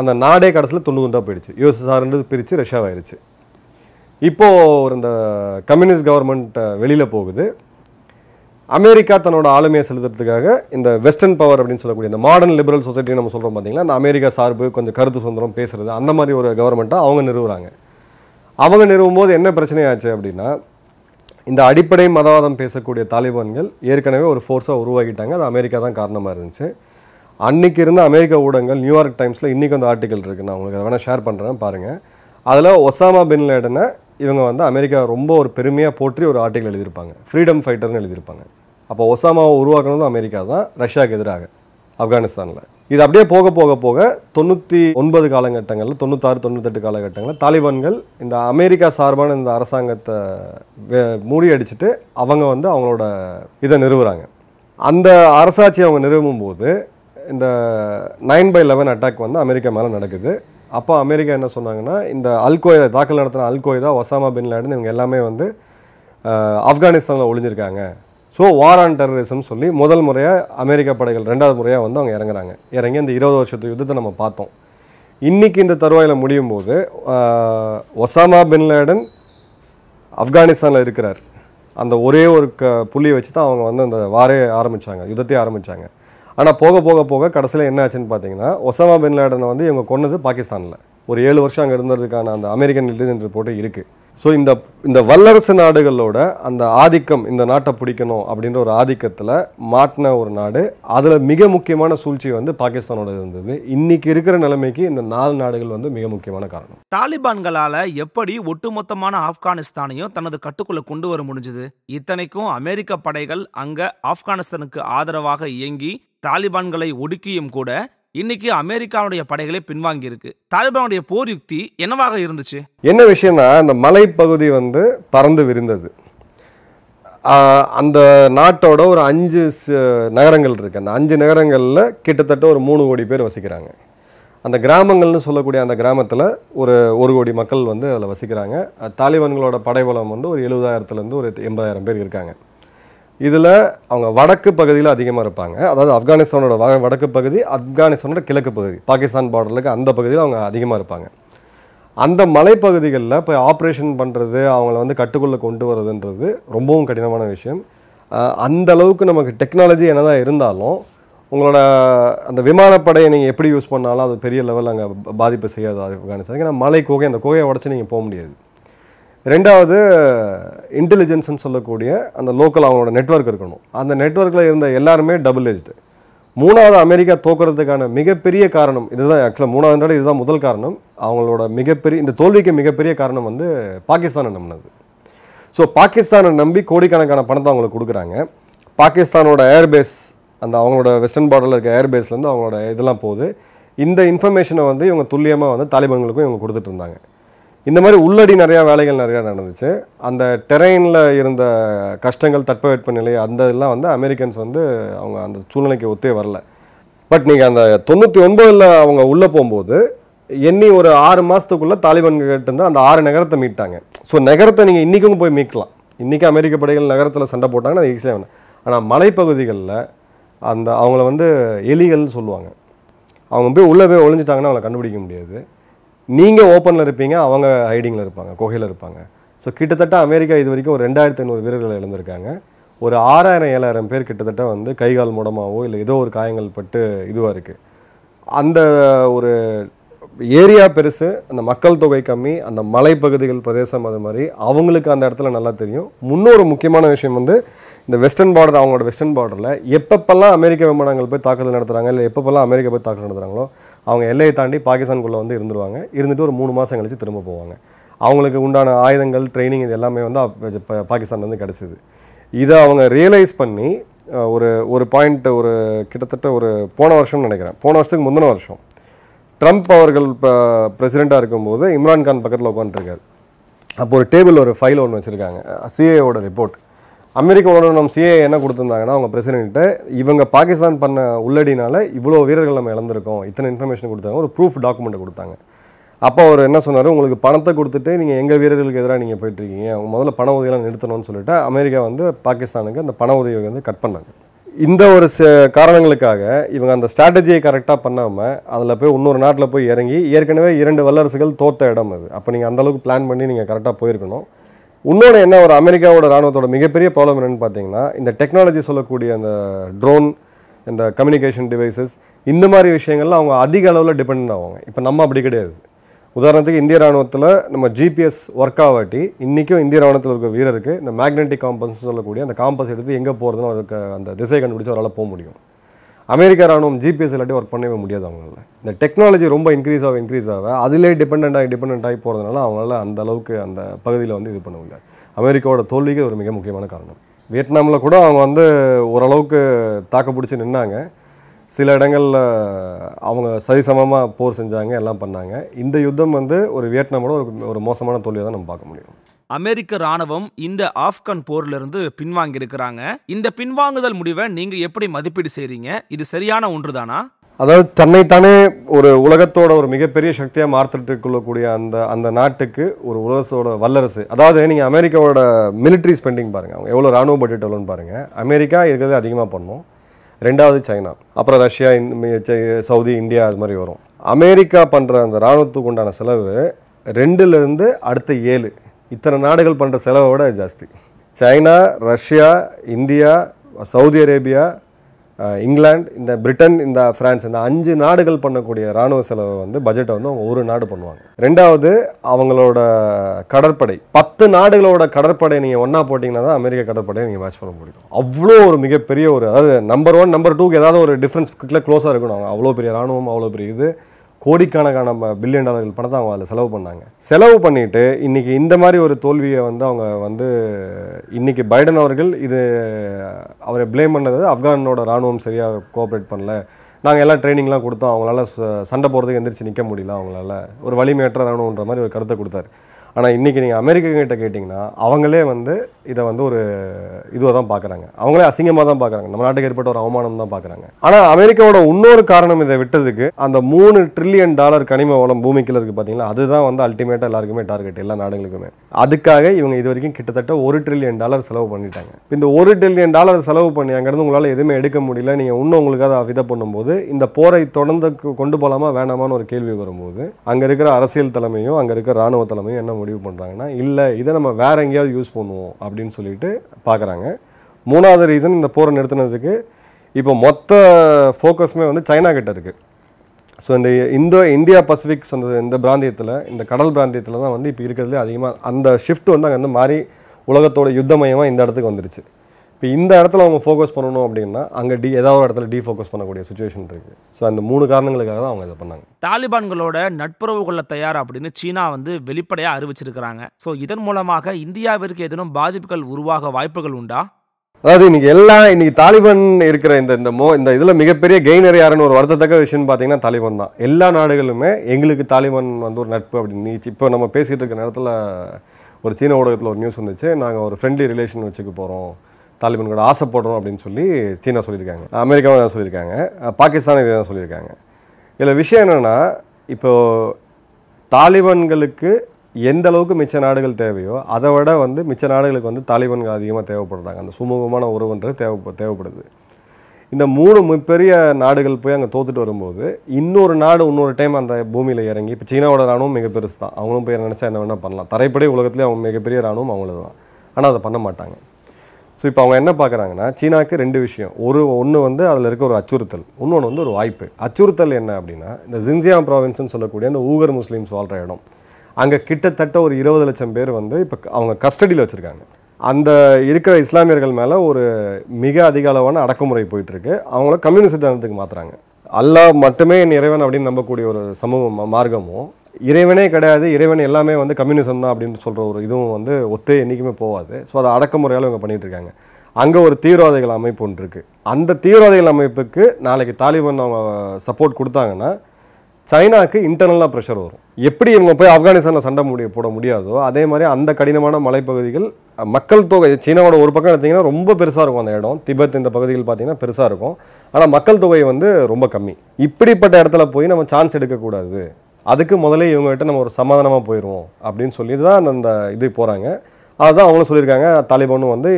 அந்த நாடே கடைசியில் துண்டு துண்டாக போயிடுச்சு யூஎஸ்எஸ்ஆர்ன்றது பிரித்து ரஷ்யாவாயிருச்சு இப்போது ஒரு இந்த கம்யூனிஸ்ட் கவர்மெண்ட்டை வெளியில் போகுது அமெரிக்கா தன்னோட ஆளுமையை செலுத்துறதுக்காக இந்த வெஸ்டர்ன் பவர் அப்படின்னு சொல்லக்கூடிய இந்த மாடர்ன் லிபரல் சொசைட்டி நம்ம சொல்கிறோம் பார்த்தீங்களா இந்த அமெரிக்கா சார்பு கொஞ்சம் கருத்து சுதந்திரம் பேசுகிறது அந்த மாதிரி ஒரு கவர்மெண்ட்டாக அவங்க நிறுவுறாங்க அவங்க நிறுவும் போது என்ன பிரச்சனையாச்சு அப்படின்னா இந்த அடிப்படை மதவாதம் பேசக்கூடிய தாலிபான்கள் ஏற்கனவே ஒரு ஃபோர்ஸாக உருவாக்கிட்டாங்க அது அமெரிக்கா தான் காரணமாக இருந்துச்சு அன்றைக்கி இருந்த அமெரிக்க ஊடகங்கள் நியூயார்க் டைம்ஸில் இன்றைக்கி அந்த ஆர்டிக்கல் இருக்குது நான் உங்களுக்கு அதை வேணால் ஷேர் பண்ணுறேன் பாருங்கள் அதில் ஒசாமா பின் லேடனை இவங்க வந்து அமெரிக்கா ரொம்ப ஒரு பெருமையாக போற்றி ஒரு ஆர்டிக்கல் எழுதியிருப்பாங்க ஃப்ரீடம் ஃபைட்டர்னு எழுதியிருப்பாங்க அப்போ ஒசாமாவை உருவாக்கினதும் அமெரிக்கா தான் ரஷ்யாவுக்கு எதிராக ஆப்கானிஸ்தானில் இது அப்படியே போக போக போக தொண்ணூற்றி ஒன்பது காலகட்டங்களில் தொண்ணூத்தாறு தொண்ணூத்தெட்டு காலகட்டங்களில் தாலிபான்கள் இந்த அமெரிக்கா சார்பான இந்த அரசாங்கத்தை மூடி அடிச்சுட்டு அவங்க வந்து அவங்களோட இதை நிறுவுறாங்க அந்த அரசாட்சி அவங்க நிறுவும் போது இந்த நைன் பை லெவன் அட்டாக் வந்து அமெரிக்கா மேலே நடக்குது அப்போ அமெரிக்கா என்ன சொன்னாங்கன்னா இந்த அல்கொய்தா தாக்கல் நடத்தின அல்கொய்தா ஒசாமா பின்லாடுன்னு இவங்க எல்லாமே வந்து ஆப்கானிஸ்தானில் ஒழிஞ்சிருக்காங்க ஸோ வார் ஆன் டெரரிசம் சொல்லி முதல் முறையாக அமெரிக்க படைகள் ரெண்டாவது முறையாக வந்து அவங்க இறங்குறாங்க இறங்கி அந்த இருபது வருஷத்து யுத்தத்தை நம்ம பார்த்தோம் இன்றைக்கி இந்த தருவாயில் முடியும் போது ஒசாமா பின்லேடன் ஆப்கானிஸ்தானில் இருக்கிறார் அந்த ஒரே ஒரு க புள்ளியை வச்சு தான் அவங்க வந்து அந்த வாரே ஆரம்பித்தாங்க யுத்தத்தையே ஆரம்பித்தாங்க ஆனால் போக போக போக கடைசியில் என்ன ஆச்சுன்னு பார்த்தீங்கன்னா ஒசாமா பின் லேடனை வந்து இவங்க கொன்னது பாகிஸ்தானில் ஒரு ஏழு வருஷம் அங்கே இருந்ததுக்கான அந்த அமெரிக்கன் இன்டெலிஜென்ஸ் ரிப்போர்ட்டு இருக்குது ஸோ இந்த இந்த வல்லரசு நாடுகளோட அந்த ஆதிக்கம் இந்த நாட்டை பிடிக்கணும் அப்படின்ற ஒரு ஆதிக்கத்தில் மாட்டின ஒரு நாடு அதில் மிக முக்கியமான சூழ்ச்சி வந்து பாகிஸ்தானோட இருந்தது இன்னைக்கு இருக்கிற நிலைமைக்கு இந்த நாலு நாடுகள் வந்து மிக முக்கியமான காரணம் தாலிபான்களால் எப்படி ஒட்டுமொத்தமான ஆப்கானிஸ்தானையும் தனது கட்டுக்குள்ளே கொண்டு வர முடிஞ்சது இத்தனைக்கும் அமெரிக்க படைகள் அங்கே ஆப்கானிஸ்தானுக்கு ஆதரவாக இயங்கி தாலிபான்களை ஒடுக்கியும் கூட இன்னைக்கு அமெரிக்காவுடைய படைகளே பின்வாங்கியிருக்கு தாலிபானுடைய போர் யுக்தி என்னவாக இருந்துச்சு என்ன விஷயம்னா இந்த மலைப்பகுதி வந்து பறந்து விரிந்தது அந்த நாட்டோட ஒரு அஞ்சு நகரங்கள் இருக்குது அந்த அஞ்சு நகரங்களில் கிட்டத்தட்ட ஒரு மூணு கோடி பேர் வசிக்கிறாங்க அந்த கிராமங்கள்னு சொல்லக்கூடிய அந்த கிராமத்தில் ஒரு ஒரு கோடி மக்கள் வந்து அதில் வசிக்கிறாங்க தாலிபான்களோட படைபலம் வந்து ஒரு எழுபதாயிரத்துலேருந்து ஒரு எண்பதாயிரம் பேர் இருக்காங்க இதில் அவங்க வடக்கு பகுதியில் அதிகமாக இருப்பாங்க அதாவது ஆப்கானிஸ்தானோட வடக்கு பகுதி ஆப்கானிஸ்தானோட கிழக்கு பகுதி பாகிஸ்தான் பார்டருக்கு அந்த பகுதியில் அவங்க அதிகமாக இருப்பாங்க அந்த மலைப்பகுதிகளில் போய் ஆப்ரேஷன் பண்ணுறது அவங்கள வந்து கட்டுக்குள்ளே கொண்டு வரதுன்றது ரொம்பவும் கடினமான விஷயம் அந்த அளவுக்கு நமக்கு டெக்னாலஜி என்னதான் இருந்தாலும் உங்களோட அந்த விமானப்படையை நீங்கள் எப்படி யூஸ் பண்ணாலும் அது பெரிய லெவலில் அங்கே பாதிப்பு செய்யாது ஆப்கானிஸ்தான் ஏன்னா மலை குகை அந்த குகையை உடச்சி நீங்கள் போக முடியாது ரெண்டாவது இன்டெலிஜென்ஸ்னு சொல்லக்கூடிய அந்த லோக்கல் அவங்களோட நெட்ஒர்க் இருக்கணும் அந்த நெட்ஒர்க்கில் இருந்த எல்லாருமே டபுள் ஏஜ்டு மூணாவது அமெரிக்கா தோக்கிறதுக்கான மிகப்பெரிய காரணம் இதுதான் ஆக்சுவலாக மூணாவதுனால இதுதான் முதல் காரணம் அவங்களோட மிகப்பெரிய இந்த தோல்விக்கு மிகப்பெரிய காரணம் வந்து பாகிஸ்தானை நம்பினது ஸோ பாகிஸ்தானை நம்பி கோடிக்கணக்கான பணத்தை அவங்களுக்கு கொடுக்குறாங்க பாகிஸ்தானோட ஏர்பேஸ் அந்த அவங்களோட வெஸ்டர்ன் பார்டரில் இருக்க ஏர்பேஸ்லேருந்து அவங்களோட இதெல்லாம் போகுது இந்த இன்ஃபர்மேஷனை வந்து இவங்க துல்லியமாக வந்து தாலிபான்களுக்கும் இவங்க கொடுத்துட்டு இருந்தாங்க இந்த மாதிரி உள்ளடி நிறையா வேலைகள் நிறையா நடந்துச்சு அந்த டெரெயினில் இருந்த கஷ்டங்கள் தட்பவெட்ப நிலை அந்த இதெல்லாம் வந்து அமெரிக்கன்ஸ் வந்து அவங்க அந்த சூழ்நிலைக்கு ஒத்தே வரல பட் நீங்கள் அந்த தொண்ணூற்றி ஒன்பதில் அவங்க உள்ளே போகும்போது எண்ணி ஒரு ஆறு மாதத்துக்குள்ளே தாலிபான் கிட்டேருந்து அந்த ஆறு நகரத்தை மீட்டாங்க ஸோ நகரத்தை நீங்கள் இன்றைக்கும் போய் மீட்கலாம் இன்றைக்கி அமெரிக்க படைகள் நகரத்தில் சண்டை போட்டாங்கன்னா அது ஈஸியாக வேணும் ஆனால் மலைப்பகுதிகளில் அந்த அவங்கள வந்து எலிகள்னு சொல்லுவாங்க அவங்க போய் உள்ளே போய் ஒழிஞ்சிட்டாங்கன்னா அவங்கள கண்டுபிடிக்க முடியாது நீங்கள் ஓப்பனில் இருப்பீங்க அவங்க ஹைடிங்கில் இருப்பாங்க கொகையில் இருப்பாங்க ஸோ கிட்டத்தட்ட அமெரிக்கா இது வரைக்கும் ஒரு ரெண்டாயிரத்து ஐநூறு வீரர்கள் இழந்திருக்காங்க ஒரு ஆறாயிரம் ஏழாயிரம் பேர் கிட்டத்தட்ட வந்து கைகால் மூடமாகவோ இல்லை ஏதோ ஒரு காயங்கள் பட்டு இதுவாக இருக்குது அந்த ஒரு ஏரியா பெருசு அந்த மக்கள் தொகை கம்மி அந்த மலைப்பகுதிகள் பிரதேசம் அது மாதிரி அவங்களுக்கு அந்த இடத்துல நல்லா தெரியும் முன்னொரு முக்கியமான விஷயம் வந்து இந்த வெஸ்டர்ன் பார்டர் அவங்களோட வெஸ்டர்ன் பார்டரில் எப்பப்பெல்லாம் அமெரிக்க விமானங்கள் போய் தாக்குதல் நடத்துகிறாங்க இல்லை எப்பப்பெல்லாம் அமெரிக்கா போய் தாக்குதல் நடத்துகிறாங்களோ அவங்க எல்லையை தாண்டி பாகிஸ்தானுக்குள்ளே வந்து இருந்துருவாங்க இருந்துட்டு ஒரு மூணு மாதம் கழித்து திரும்ப போவாங்க அவங்களுக்கு உண்டான ஆயுதங்கள் ட்ரைனிங் இது எல்லாமே வந்து பாகிஸ்தான்லேருந்து கிடச்சிது இதை அவங்க ரியலைஸ் பண்ணி ஒரு ஒரு பாயிண்ட் ஒரு கிட்டத்தட்ட ஒரு போன வருஷம்னு நினைக்கிறேன் போன வருஷத்துக்கு முந்தின வருஷம் ட்ரம்ப் அவர்கள் இப்போ பிரசிடெண்ட்டாக இருக்கும்போது இம்ரான்கான் பக்கத்தில் உட்காந்துருக்காரு அப்போ ஒரு டேபிள் ஒரு ஃபைல் ஒன்று வச்சுருக்காங்க சிஏவோட ரிப்போர்ட் அமெரிக்க நம்ம சிஏ என்ன கொடுத்துருந்தாங்கன்னா அவங்க பிரசிடென்ட்டு இவங்க பாகிஸ்தான் பண்ண உள்ளடினால இவ்வளோ வீரர்கள் நம்ம இழந்திருக்கோம் இத்தனை இன்ஃபர்மேஷன் கொடுத்தாங்க ஒரு ப்ரூஃப் டாக்குமெண்ட் கொடுத்தாங்க அப்போ அவர் என்ன சொன்னார் உங்களுக்கு பணத்தை கொடுத்துட்டு நீங்கள் எங்கள் வீரர்களுக்கு எதிராக நீங்கள் போயிட்டுருக்கீங்க அவங்க முதல்ல பண உதவியெல்லாம் நிறுத்தணும்னு சொல்லிட்டு அமெரிக்கா வந்து பாகிஸ்தானுக்கு அந்த பண உதவியை வந்து கட் பண்ணாங்க இந்த ஒரு ச காரணங்களுக்காக இவங்க அந்த ஸ்ட்ராட்டஜியை கரெக்டாக பண்ணாமல் அதில் போய் இன்னொரு நாட்டில் போய் இறங்கி ஏற்கனவே இரண்டு வல்லரசுகள் தோற்ற இடம் அது அப்போ நீங்கள் அந்தளவுக்கு பிளான் பண்ணி நீங்கள் கரெக்டாக போயிருக்கணும் இன்னொன்று என்ன ஒரு அமெரிக்காவோட ராணுவத்தோட மிகப்பெரிய ப்ராப்ளம் என்னென்னு பார்த்தீங்கன்னா இந்த டெக்னாலஜி சொல்லக்கூடிய அந்த ட்ரோன் இந்த கம்யூனிகேஷன் டிவைசஸ் இந்த மாதிரி விஷயங்கள்லாம் அவங்க அதிக அளவில் டிபெண்ட் ஆவாங்க இப்போ நம்ம அப்படி கிடையாது உதாரணத்துக்கு இந்திய ராணுவத்தில் நம்ம ஜிபிஎஸ் ஒர்க் ஆகாட்டி இன்றைக்கும் இந்திய ராணுவத்தில் இருக்க வீரருக்கு இந்த மேக்னெட்டிக் காம்பஸ் சொல்லக்கூடிய அந்த காம்பஸ் எடுத்து எங்கே போகிறதுன்னு அவருக்கு அந்த திசை கண்டுபிடிச்சி அவரால் போக முடியும் அமெரிக்க ராணுவம் ஜிபிஎஸ் இல்லாட்டி ஒர்க் பண்ணவே முடியாது அவங்களால இந்த டெக்னாலஜி ரொம்ப இன்க்ரீஸ் ஆக இன்க்ரீஸ் ஆக அதிலே டிபெண்ட் ஆகி டிபெண்ட் ஆகி போகிறதுனால அவங்களால அந்த அளவுக்கு அந்த பகுதியில் வந்து இது பண்ண முடியாது அமெரிக்காவோட தோல்விக்கு ஒரு மிக முக்கியமான காரணம் வியட்நாமில் கூட அவங்க வந்து ஓரளவுக்கு தாக்க பிடிச்சி நின்னாங்க சில இடங்களில் அவங்க சரிசமமாக போர் செஞ்சாங்க எல்லாம் பண்ணாங்க இந்த யுத்தம் வந்து ஒரு வியட்நாமோட ஒரு ஒரு மோசமான தோல்வியை தான் நம்ம பார்க்க முடியும் அமெரிக்க ராணுவம் இந்த ஆப்கான் போர்லேருந்து பின்வாங்கி இருக்கிறாங்க இந்த பின்வாங்குதல் முடிவை நீங்க எப்படி மதிப்பீடு செய்றீங்க இது சரியான ஒன்றுதானா அதாவது தன்னைத்தானே ஒரு உலகத்தோட ஒரு மிகப்பெரிய சக்தியாக மாற்றிட்டு கொள்ளக்கூடிய அந்த அந்த நாட்டுக்கு ஒரு உலகத்தோட வல்லரசு அதாவது நீங்கள் அமெரிக்காவோட மிலிட்ரி ஸ்பெண்டிங் பாருங்கள் அவங்க எவ்வளோ ராணுவ பட்ஜெட் எவ்வளோன்னு பாருங்கள் அமெரிக்கா இருக்கிறதே அதிகமாக பண்ணும் ரெண்டாவது சைனா அப்புறம் ரஷ்யா சவுதி இந்தியா அது மாதிரி வரும் அமெரிக்கா பண்ணுற அந்த இராணுவத்துக்கு உண்டான செலவு ரெண்டுலேருந்து அடுத்த ஏழு இத்தனை நாடுகள் பண்ணுற செலவை விட ஜாஸ்தி China Russia India Saudi Arabia England இந்த பிரிட்டன் இந்த ஃப்ரான்ஸ் இந்த அஞ்சு நாடுகள் பண்ணக்கூடிய இராணுவ செலவை வந்து பட்ஜெட்டை வந்து அவங்க ஒரு நாடு பண்ணுவாங்க ரெண்டாவது அவங்களோட கடற்படை பத்து நாடுகளோட கடற்படை நீங்கள் ஒன்றா போட்டிங்கன்னா தான் அமெரிக்க கடற்படையை நீங்கள் மேட்ச் பண்ண முடியும் அவ்வளோ ஒரு மிகப்பெரிய ஒரு அதாவது நம்பர் ஒன் நம்பர் டூக்கு ஏதாவது ஒரு டிஃப்ரென்ஸ் கிட்ட க்ளோஸாக இருக்கணும் அவங்க அவ்வளோ பெரிய இராணுவம் அவ்வளோ பெரிய இது கோடிக்கணக்கான பில்லியன் டாலர்கள் பணத்தை அவங்க அதில் செலவு பண்ணாங்க செலவு பண்ணிவிட்டு இன்றைக்கி இந்த மாதிரி ஒரு தோல்வியை வந்து அவங்க வந்து இன்றைக்கி பைடன் அவர்கள் இது அவரை பிளேம் பண்ணது ஆப்கானோட இராணுவம் சரியாக கோஆப்ரேட் பண்ணல நாங்கள் எல்லாம் ட்ரைனிங்லாம் கொடுத்தோம் அவங்களால சண்டை போகிறதுக்கு எந்திரிச்சு நிற்க முடியல அவங்களால ஒரு வலிமையற்ற இராணுவன்ற மாதிரி ஒரு கருத்தை கொடுத்தாரு ஆனால் இன்றைக்கி நீங்கள் அமெரிக்கங்கிட்ட கேட்டிங்கன்னா அவங்களே வந்து இதை வந்து ஒரு இதுவாக தான் பார்க்குறாங்க அவங்களே அசிங்கமாக தான் பார்க்குறாங்க நம்ம நாட்டுக்கு ஏற்பட்ட ஒரு அவமானம் தான் பார்க்குறாங்க ஆனால் அமெரிக்காவோட இன்னொரு காரணம் இதை விட்டதுக்கு அந்த மூணு ட்ரில்லியன் டாலர் கனிம வளம் பூமிக்குள்ள இருக்குது பார்த்தீங்களா அதுதான் வந்து அல்டிமேட்டாக எல்லாருக்குமே டார்கெட் எல்லா நாடுகளுக்குமே அதுக்காக இவங்க இது வரைக்கும் கிட்டத்தட்ட ஒரு ட்ரில்லியன் டாலர் செலவு பண்ணிட்டாங்க இந்த ஒரு ட்ரில்லியன் டாலர் செலவு பண்ணி அங்கேருந்து உங்களால் எதுவுமே எடுக்க முடியல நீங்கள் இன்னும் உங்களுக்கு அதை விதை பண்ணும்போது இந்த போரை தொடர்ந்து கொண்டு போகலாமா வேணாமான்னு ஒரு கேள்வி வரும்போது அங்கே இருக்கிற அரசியல் தலைமையும் அங்கே இருக்கிற ராணுவ தலைமையும் என்ன முடிவு பண்ணுறாங்கன்னா இல்லை இதை நம்ம வேறு எங்கேயாவது யூஸ் பண்ணுவோம் அப்படின்னு சொல்லிட்டு பார்க்குறாங்க மூணாவது ரீசன் இந்த போரை நிறுத்தினதுக்கு இப்போ மொத்த ஃபோக்கஸுமே வந்து சைனா கிட்ட இருக்குது ஸோ இந்த இந்தோ இந்தியா பசிபிக் அந்த இந்த பிராந்தியத்தில் இந்த கடல் பிராந்தியத்தில் தான் வந்து இப்போ இருக்கிறதுலே அதிகமாக அந்த ஷிஃப்ட் வந்து அங்கே வந்து மாறி உலகத்தோட யுத்தமயமாக இந்த இடத்துக்கு வந்துருச்சு இப்போ இந்த இடத்துல அவங்க ஃபோக்கஸ் பண்ணணும் அப்படின்னா அங்கே டி ஏதாவது ஒரு இடத்துல ஃபோக்கஸ் பண்ணக்கூடிய சுச்சுவேஷன் இருக்குது ஸோ அந்த மூணு காரணங்களுக்காக தான் அவங்க இதை பண்ணாங்க தாலிபான்களோட நட்புறவு கொள்ள தயார் அப்படின்னு சீனா வந்து வெளிப்படையாக அறிவிச்சிருக்கிறாங்க ஸோ இதன் மூலமாக இந்தியாவிற்கு எதனும் பாதிப்புகள் உருவாக வாய்ப்புகள் உண்டா அதாவது இன்னைக்கு எல்லா இன்னைக்கு தாலிபான் இருக்கிற இந்த இந்த மோ இந்த இதில் மிகப்பெரிய கெய்னர் யாருன்னு ஒரு வருத்தத்தக்க விஷயம்னு பார்த்தீங்கன்னா தாலிபான் தான் எல்லா நாடுகளுமே எங்களுக்கு தாலிபான் வந்து ஒரு நட்பு அப்படின்னு நீச்சு இப்போ நம்ம பேசிகிட்டு இருக்கிற நேரத்தில் ஒரு சீன ஊடகத்தில் ஒரு நியூஸ் வந்துச்சு நாங்கள் ஒரு ஃப்ரெண்ட்லி ரிலேஷன் வச்சுக்க போகிறோம் தாலிபான் ஆசைப்படுறோம் அப்படின்னு சொல்லி சீனா சொல்லியிருக்காங்க அமெரிக்காவும் தான் சொல்லியிருக்காங்க பாகிஸ்தான் இதை தான் சொல்லியிருக்காங்க இதில் விஷயம் என்னென்னா இப்போது தாலிபான்களுக்கு எந்த அளவுக்கு மிச்ச நாடுகள் தேவையோ அதை விட வந்து மிச்ச நாடுகளுக்கு வந்து தாலிபான்கள் அதிகமாக தேவைப்படுறாங்க அந்த சுமூகமான உறவுன்றது தேவை தேவைப்படுது இந்த மூணு மிகப்பெரிய நாடுகள் போய் அங்கே தோத்துட்டு வரும்போது இன்னொரு நாடு இன்னொரு டைம் அந்த பூமியில் இறங்கி இப்போ சீனாவோட இராணுவம் மிக பெருசு தான் அவங்களும் போய் நினச்சா என்ன வேணால் பண்ணலாம் தரைப்படி உலகத்துலேயே அவங்க மிகப்பெரிய ராணுவம் அவங்களது தான் ஆனால் அதை பண்ண மாட்டாங்க ஸோ இப்போ அவங்க என்ன பார்க்குறாங்கன்னா சீனாவுக்கு ரெண்டு விஷயம் ஒரு ஒன்று வந்து அதில் இருக்க ஒரு அச்சுறுத்தல் இன்னொன்று வந்து ஒரு வாய்ப்பு அச்சுறுத்தல் என்ன அப்படின்னா இந்த ஜின்சியா ப்ராவின்ஸ்னு சொல்லக்கூடிய அந்த ஊகர் முஸ்லீம்ஸ் வாழ்கிற இடம் அங்கே கிட்டத்தட்ட ஒரு இருபது லட்சம் பேர் வந்து இப்போ அவங்க கஸ்டடியில் வச்சுருக்காங்க அந்த இருக்கிற இஸ்லாமியர்கள் மேலே ஒரு மிக அதிக அளவான அடக்குமுறை போயிட்டுருக்கு அவங்கள கம்யூனிஸ்ட் தனத்துக்கு மாற்றுறாங்க அல்லாஹ் மட்டுமே இறைவன் அப்படின்னு நம்பக்கூடிய ஒரு சமூக மார்க்கமும் இறைவனே கிடையாது இறைவன் எல்லாமே வந்து கம்யூனிசம் தான் அப்படின்னு சொல்கிற ஒரு இதுவும் வந்து ஒத்து என்றைக்குமே போகாது ஸோ அதை அடக்குமுறையால் இவங்க பண்ணிகிட்டு இருக்காங்க அங்கே ஒரு தீவிரவாதிகள் அமைப்பு ஒன்று இருக்குது அந்த தீவிரவாதிகள் அமைப்புக்கு நாளைக்கு தாலிபான் அவங்க சப்போர்ட் கொடுத்தாங்கன்னா சைனாவுக்கு இன்டர்னலாக ப்ரெஷர் வரும் எப்படி இவங்க போய் ஆப்கானிஸ்தானில் சண்டை முடிய போட முடியாதோ அதே மாதிரி அந்த கடினமான மலைப்பகுதிகள் மக்கள் தொகை சீனாவோட ஒரு பக்கம் எடுத்திங்கன்னா ரொம்ப பெருசாக இருக்கும் அந்த இடம் திபெத் இந்த பகுதிகள் பார்த்திங்கன்னா பெருசாக இருக்கும் ஆனால் மக்கள் தொகை வந்து ரொம்ப கம்மி இப்படிப்பட்ட இடத்துல போய் நம்ம சான்ஸ் எடுக்கக்கூடாது அதுக்கு முதல்ல இவங்ககிட்ட நம்ம ஒரு சமாதானமாக போயிடுவோம் அப்படின்னு சொல்லி தான் அந்த இது போகிறாங்க அதுதான் அவங்களும் சொல்லியிருக்காங்க தாலிபானும் வந்து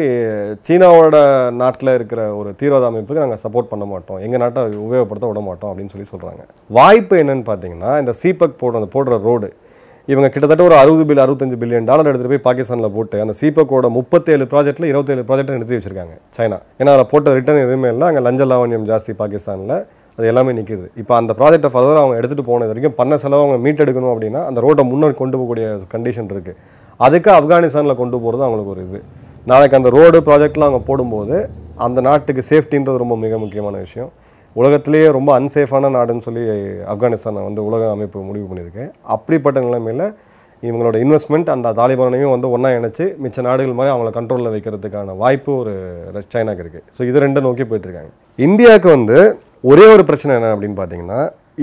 சீனாவோட நாட்டில் இருக்கிற ஒரு தீவிரவாத அமைப்புக்கு நாங்கள் சப்போர்ட் பண்ண மாட்டோம் எங்கள் நாட்டை உபயோகப்படுத்த விட மாட்டோம் அப்படின்னு சொல்லி சொல்கிறாங்க வாய்ப்பு என்னன்னு பார்த்தீங்கன்னா இந்த சீபக் போடுற அந்த போடுற ரோடு இவங்க கிட்டத்தட்ட ஒரு அறுபது பில் அறுபத்தஞ்சு பில்லியன் டாலர் எடுத்துகிட்டு போய் பாகிஸ்தானில் போட்டு அந்த சீபக்கோட முப்பத்தேழு ப்ராஜெக்ட்டில் இருபத்தேழு ப்ராஜெக்ட்டை நிறுத்தி வச்சிருக்காங்க சைனா ஏன்னா அதில் போட்ட ரிட்டர்ன் எதுவுமே இல்லை அங்கே லஞ்ச லாவண்யம் ஜாஸ்தி பாகிஸ்தானில் அது எல்லாமே நிற்கிது இப்போ அந்த ப்ராஜெக்டை ஃபர்தர் அவங்க எடுத்துகிட்டு போனது வரைக்கும் பண்ண செலவு அவங்க மீட் எடுக்கணும் அப்படின்னா அந்த ரோட்டை முன்னே கொண்டு போகக்கூடிய கண்டிஷன் இருக்குது அதுக்கு ஆப்கானிஸ்தானில் கொண்டு போகிறது அவங்களுக்கு ஒரு இது நாளைக்கு அந்த ரோடு ப்ராஜெக்ட்லாம் அவங்க போடும்போது அந்த நாட்டுக்கு சேஃப்டின்றது ரொம்ப மிக முக்கியமான விஷயம் உலகத்திலேயே ரொம்ப அன்சேஃபான நாடுன்னு சொல்லி ஆப்கானிஸ்தானை வந்து உலக அமைப்பு முடிவு பண்ணியிருக்கு அப்படிப்பட்ட நிலைமையில் இவங்களோட இன்வெஸ்ட்மெண்ட் அந்த தாலிபானையும் வந்து ஒன்றா இணைச்சி மிச்ச நாடுகள் மாதிரி அவங்கள கண்ட்ரோலில் வைக்கிறதுக்கான வாய்ப்பு ஒரு சைனாக்கு இருக்குது ஸோ இது ரெண்டும் நோக்கி போயிட்டுருக்காங்க இந்தியாவுக்கு வந்து ஒரே ஒரு பிரச்சனை என்ன அப்படின்னு பார்த்தீங்கன்னா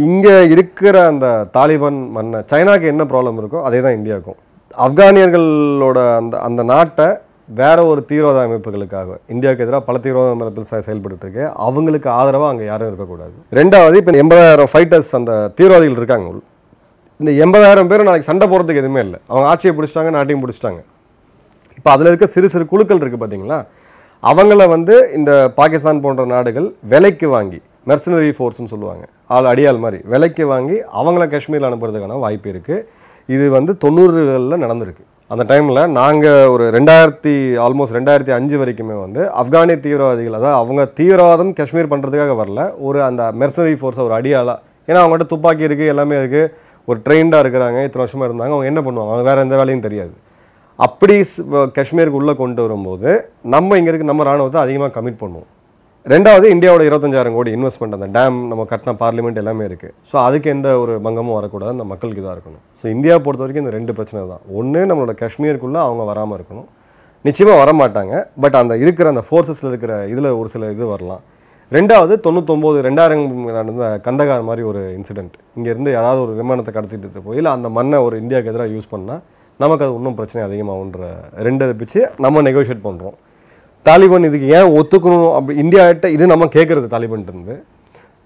இங்கே இருக்கிற அந்த தாலிபான் மன்ன சைனாவுக்கு என்ன ப்ராப்ளம் இருக்கோ அதே தான் இந்தியாவுக்கும் ஆப்கானியர்களோட அந்த அந்த நாட்டை வேற ஒரு தீவிரவாத அமைப்புகளுக்காக இந்தியாவுக்கு எதிராக பல தீவிரவாத அமைப்புகள் செயல்பட்டு இருக்கு அவங்களுக்கு ஆதரவாக அங்கே யாரும் இருக்கக்கூடாது ரெண்டாவது இப்போ எண்பதாயிரம் ஃபைட்டர்ஸ் அந்த தீவிரவாதிகள் இருக்காங்க இந்த எண்பதாயிரம் பேர் நாளைக்கு சண்டை போகிறதுக்கு எதுவுமே இல்லை அவங்க ஆட்சியை பிடிச்சிட்டாங்க நாட்டையும் பிடிச்சிட்டாங்க இப்போ அதில் இருக்க சிறு சிறு குழுக்கள் இருக்குது பார்த்தீங்களா அவங்கள வந்து இந்த பாகிஸ்தான் போன்ற நாடுகள் விலைக்கு வாங்கி மெர்சனரி ஃபோர்ஸ்னு சொல்லுவாங்க ஆள் அடியால் மாதிரி விலைக்கு வாங்கி அவங்கள காஷ்மீரில் அனுப்புறதுக்கான வாய்ப்பு இருக்குது இது வந்து தொண்ணூறுகளில் நடந்திருக்கு அந்த டைமில் நாங்கள் ஒரு ரெண்டாயிரத்தி ஆல்மோஸ்ட் ரெண்டாயிரத்தி அஞ்சு வரைக்குமே வந்து ஆப்கானிய தீவிரவாதிகள் அதாவது அவங்க தீவிரவாதம் காஷ்மீர் பண்ணுறதுக்காக வரல ஒரு அந்த மெர்சனரி ஃபோர்ஸை ஒரு அடியாளாக ஏன்னா அவங்கள்ட்ட துப்பாக்கி இருக்குது எல்லாமே இருக்குது ஒரு ட்ரெயின்டாக இருக்கிறாங்க இத்தனை வருஷமாக இருந்தாங்க அவங்க என்ன பண்ணுவாங்க அவங்க வேறு எந்த வேலையும் தெரியாது அப்படி காஷ்மீருக்கு உள்ளே கொண்டு வரும்போது நம்ம இங்கே இருக்க நம்ம இராணுவத்தை அதிகமாக கமிட் பண்ணுவோம் ரெண்டாவது இந்தியாவோட இருபத்தஞ்சாயிரம் கோடி இன்வெஸ்ட்மெண்ட் அந்த டேம் நம்ம கட்டின பார்லிமெண்ட் எல்லாமே இருக்குது ஸோ அதுக்கு எந்த ஒரு பங்கமும் வரக்கூடாது அந்த மக்களுக்கு இதாக இருக்கணும் ஸோ இந்தியா பொறுத்த வரைக்கும் இந்த ரெண்டு பிரச்சனை தான் ஒன்று நம்மளோட காஷ்மீருக்குள்ளே அவங்க வராமல் இருக்கணும் நிச்சயமாக வரமாட்டாங்க பட் அந்த இருக்கிற அந்த ஃபோர்ஸஸில் இருக்கிற இதில் ஒரு சில இது வரலாம் ரெண்டாவது தொண்ணூத்தொம்போது ரெண்டாயிரம் நடந்த கந்தகார் மாதிரி ஒரு இன்சிடெண்ட் இங்கேருந்து ஏதாவது ஒரு விமானத்தை கடத்திட்டு போய் அந்த மண்ணை ஒரு இந்தியாவுக்கு எதிராக யூஸ் பண்ணால் நமக்கு அது ஒன்றும் பிரச்சனை அதிகமாகன்ற ரெண்டு பிச்சு நம்ம நெகோஷியேட் பண்ணுறோம் தாலிபான் இதுக்கு ஏன் ஒத்துக்கணும் அப்படி இந்தியாட்ட இது நம்ம கேட்குறது இருந்து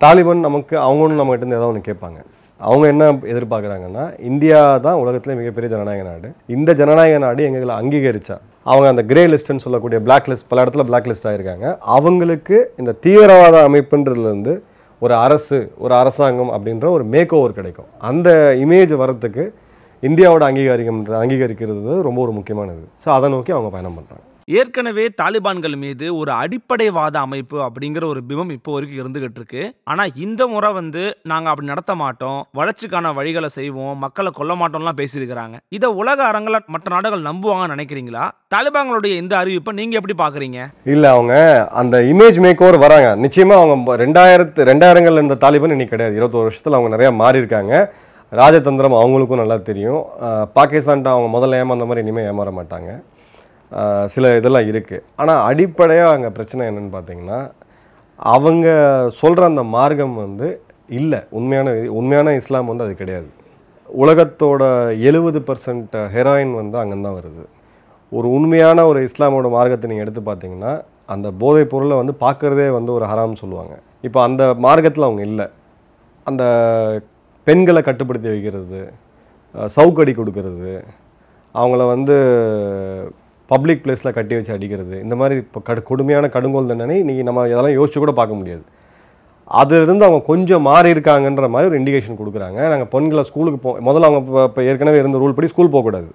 தாலிபான் நமக்கு அவங்க நம்ம கிட்டேருந்து ஏதாவது ஒன்று கேட்பாங்க அவங்க என்ன எதிர்பார்க்குறாங்கன்னா இந்தியா தான் உலகத்தில் மிகப்பெரிய ஜனநாயக நாடு இந்த ஜனநாயக நாடு எங்களை அங்கீகரித்தா அவங்க அந்த கிரே லிஸ்ட்னு சொல்லக்கூடிய பிளாக் லிஸ்ட் பல இடத்துல பிளாக் லிஸ்ட் ஆகிருக்காங்க அவங்களுக்கு இந்த தீவிரவாத அமைப்புன்றதுலேருந்து ஒரு அரசு ஒரு அரசாங்கம் அப்படின்ற ஒரு மேக் ஓவர் கிடைக்கும் அந்த இமேஜ் வரத்துக்கு இந்தியாவோட அங்கீகாரிக்கம்ன்ற அங்கீகரிக்கிறது ரொம்ப ஒரு முக்கியமானது ஸோ அதை நோக்கி அவங்க பயணம் பண்ணுறாங்க ஏற்கனவே தாலிபான்கள் மீது ஒரு அடிப்படைவாத அமைப்பு அப்படிங்கிற ஒரு பிம்பம் இப்போ வரைக்கும் இருந்துகிட்டு இருக்கு ஆனா இந்த முறை வந்து நாங்க அப்படி நடத்த மாட்டோம் வளர்ச்சிக்கான வழிகளை செய்வோம் மக்களை கொல்ல மாட்டோம்லாம் பேசியிருக்கிறாங்க இதை உலக அரங்கில் மற்ற நாடுகள் நம்புவாங்கன்னு நினைக்கிறீங்களா தாலிபான்களுடைய இந்த அறிவிப்பை நீங்க எப்படி பாக்குறீங்க இல்ல அவங்க அந்த இமேஜ் மேக் ஓவர் வராங்க நிச்சயமா அவங்க ரெண்டாயிரத்து ரெண்டாயிரங்கள்ல இருந்த தாலிபான் இன்னைக்கு கிடையாது இருபத்தோரு வருஷத்துல அவங்க நிறைய மாறி இருக்காங்க ராஜதந்திரம் அவங்களுக்கும் நல்லா தெரியும் பாகிஸ்தான்ட்ட அவங்க முதல்ல ஏமாந்த மாதிரி இனிமேல் ஏமாற மாட்டாங்க சில இதெல்லாம் இருக்குது ஆனால் அடிப்படையாக அங்கே பிரச்சனை என்னென்னு பார்த்தீங்கன்னா அவங்க சொல்கிற அந்த மார்க்கம் வந்து இல்லை உண்மையான உண்மையான இஸ்லாம் வந்து அது கிடையாது உலகத்தோட எழுபது பர்சன்ட் ஹெராயின் வந்து அங்கே தான் வருது ஒரு உண்மையான ஒரு இஸ்லாமோட மார்க்கத்தை நீங்கள் எடுத்து பார்த்தீங்கன்னா அந்த போதைப் பொருளை வந்து பார்க்குறதே வந்து ஒரு ஹராம்னு சொல்லுவாங்க இப்போ அந்த மார்க்கத்தில் அவங்க இல்லை அந்த பெண்களை கட்டுப்படுத்தி வைக்கிறது சவுக்கடி கொடுக்கறது அவங்கள வந்து பப்ளிக் பிளேஸில் கட்டி வச்சு அடிக்கிறது இந்த மாதிரி இப்போ கடு கொடுமையான கடுங்கோல் தண்டனை இன்றைக்கி நம்ம இதெல்லாம் யோசிச்சு கூட பார்க்க முடியாது அதிலிருந்து அவங்க கொஞ்சம் மாறி இருக்காங்கன்ற மாதிரி ஒரு இண்டிகேஷன் கொடுக்குறாங்க நாங்கள் பெண்களை ஸ்கூலுக்கு போ முதல்ல அவங்க இப்போ இப்போ ஏற்கனவே இருந்த ரூல் படி ஸ்கூல் போகக்கூடாது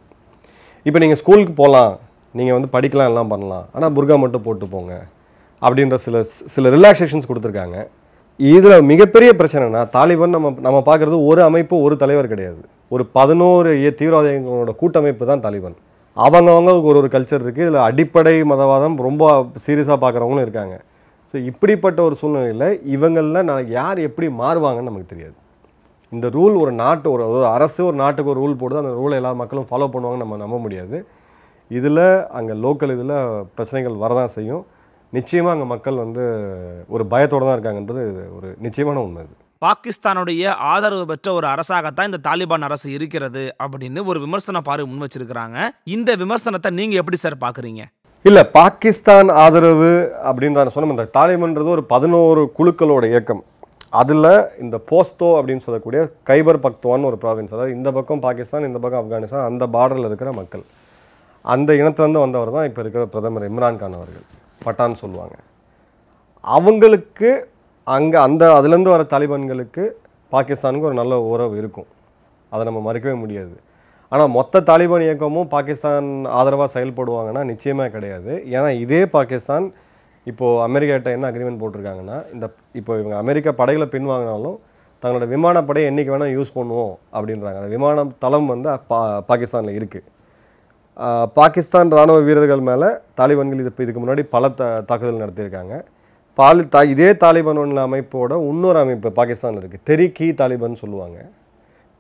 இப்போ நீங்கள் ஸ்கூலுக்கு போகலாம் நீங்கள் வந்து படிக்கலாம் எல்லாம் பண்ணலாம் ஆனால் புர்கா மட்டும் போட்டு போங்க அப்படின்ற சில சில ரிலாக்ஸேஷன்ஸ் கொடுத்துருக்காங்க இதில் மிகப்பெரிய பிரச்சனைனா தாலிபான் நம்ம நம்ம பார்க்குறது ஒரு அமைப்பு ஒரு தலைவர் கிடையாது ஒரு பதினோரு தீவிரவாதிகளோட கூட்டமைப்பு தான் தாலிபான் அவங்கவங்களுக்கு ஒரு ஒரு கல்ச்சர் இருக்குது இதில் அடிப்படை மதவாதம் ரொம்ப சீரியஸாக பார்க்குறவங்களும் இருக்காங்க ஸோ இப்படிப்பட்ட ஒரு சூழ்நிலையில் இவங்களில் நாளைக்கு யார் எப்படி மாறுவாங்கன்னு நமக்கு தெரியாது இந்த ரூல் ஒரு நாட்டு ஒரு அரசு ஒரு நாட்டுக்கு ஒரு ரூல் போடுது அந்த ரூலை எல்லா மக்களும் ஃபாலோ பண்ணுவாங்கன்னு நம்ம நம்ப முடியாது இதில் அங்கே லோக்கல் இதில் பிரச்சனைகள் வரதான் செய்யும் நிச்சயமாக அங்கே மக்கள் வந்து ஒரு பயத்தோடு தான் இருக்காங்கன்றது ஒரு நிச்சயமான உண்மை இது பாகிஸ்தானுடைய ஆதரவு பெற்ற ஒரு அரசாகத்தான் இந்த தாலிபான் அரசு இருக்கிறது அப்படின்னு ஒரு விமர்சன பார்வை முன் வச்சிருக்கிறாங்க இந்த விமர்சனத்தை நீங்கள் எப்படி சார் பார்க்குறீங்க இல்லை பாகிஸ்தான் ஆதரவு அப்படின்னு நான் சொன்ன இந்த தாலிபான்றது ஒரு பதினோரு குழுக்களோட இயக்கம் அதில் இந்த போஸ்தோ அப்படின்னு சொல்லக்கூடிய கைபர் பக்துவான்னு ஒரு ப்ராவின்ஸ் அதாவது இந்த பக்கம் பாகிஸ்தான் இந்த பக்கம் ஆப்கானிஸ்தான் அந்த பார்டரில் இருக்கிற மக்கள் அந்த இனத்துலேருந்து வந்தவர் தான் இப்போ இருக்கிற பிரதமர் இம்ரான்கான் அவர்கள் பட்டான்னு சொல்லுவாங்க அவங்களுக்கு அங்கே அந்த அதுலேருந்து வர தாலிபான்களுக்கு பாகிஸ்தானுக்கு ஒரு நல்ல உறவு இருக்கும் அதை நம்ம மறுக்கவே முடியாது ஆனால் மொத்த தாலிபான் இயக்கமும் பாகிஸ்தான் ஆதரவாக செயல்படுவாங்கன்னா நிச்சயமாக கிடையாது ஏன்னா இதே பாகிஸ்தான் இப்போது அமெரிக்காட்ட என்ன அக்ரிமெண்ட் போட்டிருக்காங்கன்னா இந்த இப்போ இவங்க அமெரிக்கா படைகளை பின்வாங்கினாலும் தங்களோட விமானப்படையை என்றைக்கு வேணால் யூஸ் பண்ணுவோம் அப்படின்றாங்க அந்த விமானம் தளம் வந்து பா பாகிஸ்தானில் இருக்குது பாகிஸ்தான் இராணுவ வீரர்கள் மேலே தாலிபான்கள் இது இதுக்கு முன்னாடி பல த தாக்குதல் நடத்தியிருக்காங்க பாலி தா இதே தாலிபான் அமைப்போட இன்னொரு அமைப்பு பாகிஸ்தானில் இருக்குது தெரிக்கி தாலிபான் சொல்லுவாங்க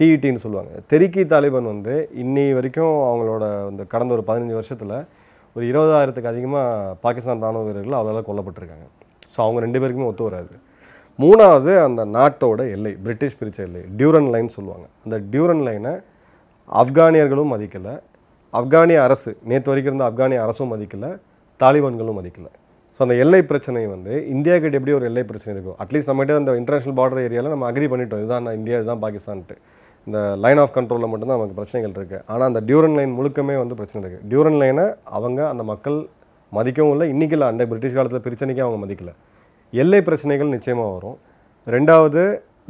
டிஇடின்னு e சொல்லுவாங்க தெரிக்கி தாலிபான் வந்து இன்னி வரைக்கும் அவங்களோட இந்த கடந்த ஒரு பதினஞ்சு வருஷத்தில் ஒரு இருபதாயிரத்துக்கு அதிகமாக பாகிஸ்தான் ராணுவ வீரர்கள் அவளால் கொல்லப்பட்டிருக்காங்க ஸோ அவங்க ரெண்டு பேருக்குமே ஒத்து வராது மூணாவது அந்த நாட்டோட எல்லை பிரிட்டிஷ் பிரிச்ச எல்லை டியூரன் லைன் சொல்லுவாங்க அந்த டியூரன் லைனை ஆப்கானியர்களும் மதிக்கலை ஆப்கானிய அரசு நேற்று வரைக்கும் இருந்த ஆப்கானிய அரசும் மதிக்கலை தாலிபான்களும் மதிக்கலை ஸோ அந்த எல்லை பிரச்சனை வந்து இந்தியா கிட்ட எப்படி ஒரு எல்லை பிரச்சனை இருக்கும் அட்லீஸ்ட் நம்மகிட்ட அந்த இன்டர்நேஷனல் பார்டர் ஏரியாவில் நம்ம அக்ரி பண்ணிட்டோம் இதுதான் நான் இந்தியா இதுதான் பாகிஸ்தான்ட்டு இந்த லைன் ஆஃப் கண்ட்ரோலில் மட்டும்தான் நமக்கு பிரச்சனைகள் இருக்குது ஆனால் அந்த டியூரன் லைன் முழுக்கமே வந்து பிரச்சனை இருக்குது டியூரன் லைனை அவங்க அந்த மக்கள் மதிக்கவும் இல்லை இன்றைக்கி இல்லை அண்டை பிரிட்டிஷ் காலத்தில் பிரச்சனைக்கே அவங்க மதிக்கலை எல்லை பிரச்சனைகள் நிச்சயமாக வரும் ரெண்டாவது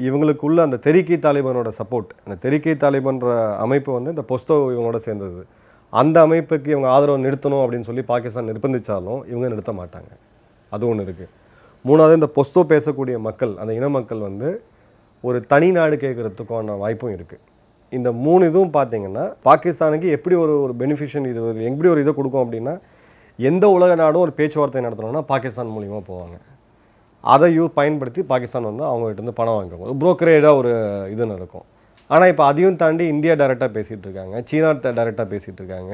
இவங்களுக்குள்ள அந்த தெரிக்கை தாலிபானோட சப்போர்ட் அந்த தெறிக்கை தாலிபான்ற அமைப்பு வந்து இந்த பொஸ்தோ இவங்களோட சேர்ந்தது அந்த அமைப்புக்கு இவங்க ஆதரவு நிறுத்தணும் அப்படின்னு சொல்லி பாகிஸ்தான் நிர்பந்தித்தாலும் இவங்க நிறுத்த மாட்டாங்க அது ஒன்று இருக்குது மூணாவது இந்த பொஸ்தோ பேசக்கூடிய மக்கள் அந்த இன மக்கள் வந்து ஒரு தனி நாடு கேட்குறதுக்கான வாய்ப்பும் இருக்குது இந்த மூணு இதுவும் பார்த்தீங்கன்னா பாகிஸ்தானுக்கு எப்படி ஒரு ஒரு பெனிஃபிஷன் இது எப்படி ஒரு இதை கொடுக்கும் அப்படின்னா எந்த உலக நாடும் ஒரு பேச்சுவார்த்தை நடத்தணும்னா பாகிஸ்தான் மூலியமாக போவாங்க அதை யூ பயன்படுத்தி பாகிஸ்தான் வந்து அவங்ககிட்ட இருந்து பணம் வாங்குவாங்க ஒரு புரோக்கரேடாக ஒரு இது நடக்கும் ஆனால் இப்போ அதையும் தாண்டி இந்தியா டைரெக்டாக பேசிகிட்டு இருக்காங்க சீனா டைரெக்டாக பேசிகிட்டு இருக்காங்க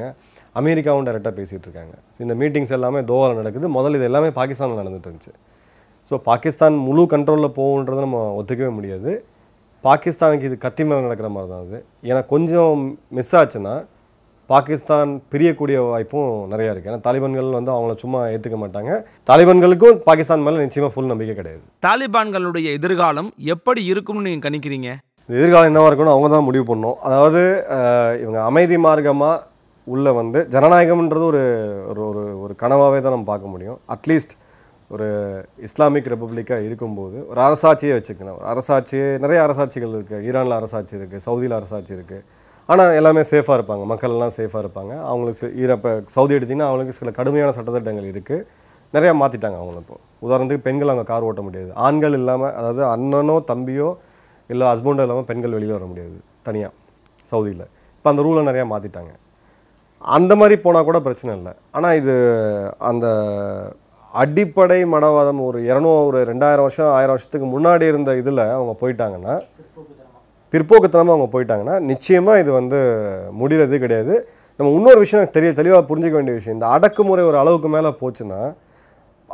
அமெரிக்காவும் டைரெக்டாக பேசிகிட்டு இருக்காங்க இந்த மீட்டிங்ஸ் எல்லாமே தோவாவில் நடக்குது முதல்ல இது எல்லாமே பாகிஸ்தானில் நடந்துட்டு இருந்துச்சு ஸோ பாகிஸ்தான் முழு கண்ட்ரோலில் போகுன்றதை நம்ம ஒத்துக்கவே முடியாது பாகிஸ்தானுக்கு இது கத்தி மேலே நடக்கிற மாதிரி தான் அது ஏன்னா கொஞ்சம் மிஸ் ஆச்சுன்னா பாகிஸ்தான் பிரியக்கூடிய வாய்ப்பும் நிறையா இருக்குது ஏன்னா தாலிபான்கள் வந்து அவங்கள சும்மா ஏற்றுக்க மாட்டாங்க தாலிபான்களுக்கும் பாகிஸ்தான் மேலே நிச்சயமாக ஃபுல் நம்பிக்கை கிடையாது தாலிபான்களுடைய எதிர்காலம் எப்படி இருக்கும்னு நீங்கள் கணிக்கிறீங்க எதிர்காலம் என்னவாக இருக்கணும் அவங்க தான் முடிவு பண்ணோம் அதாவது இவங்க அமைதி மார்க்கமாக உள்ளே வந்து ஜனநாயகம்ன்றது ஒரு ஒரு ஒரு கனவாகவே தான் நம்ம பார்க்க முடியும் அட்லீஸ்ட் ஒரு இஸ்லாமிக் ரிப்பப்ளிக்காக இருக்கும்போது ஒரு அரசாட்சியே வச்சுக்கணும் ஒரு அரசாட்சி நிறைய அரசாட்சிகள் இருக்குது ஈரானில் அரசாட்சி இருக்குது சவுதியில் அரசாட்சி இருக்குது ஆனால் எல்லாமே சேஃபாக இருப்பாங்க மக்கள் எல்லாம் சேஃபாக இருப்பாங்க அவங்களுக்கு இப்போ சவுதி எடுத்திங்கன்னா அவங்களுக்கு சில கடுமையான சட்டத்திட்டங்கள் இருக்குது நிறையா மாற்றிட்டாங்க அவங்களுக்கு உதாரணத்துக்கு பெண்கள் அங்கே கார் ஓட்ட முடியாது ஆண்கள் இல்லாமல் அதாவது அண்ணனோ தம்பியோ இல்லை ஹஸ்பண்டும் இல்லாமல் பெண்கள் வெளியில் வர முடியாது தனியாக சவுதியில் இப்போ அந்த ரூலை நிறையா மாற்றிட்டாங்க அந்த மாதிரி போனால் கூட பிரச்சனை இல்லை ஆனால் இது அந்த அடிப்படை மடவாதம் ஒரு இரநூறு ஒரு ரெண்டாயிரம் வருஷம் ஆயிரம் வருஷத்துக்கு முன்னாடி இருந்த இதில் அவங்க போயிட்டாங்கன்னா பிற்போக்குத்தனமாக அவங்க போயிட்டாங்கன்னா நிச்சயமாக இது வந்து முடிகிறது கிடையாது நம்ம இன்னொரு விஷயம் தெரிய தெளிவாக புரிஞ்சிக்க வேண்டிய விஷயம் இந்த அடக்குமுறை ஒரு அளவுக்கு மேலே போச்சுன்னா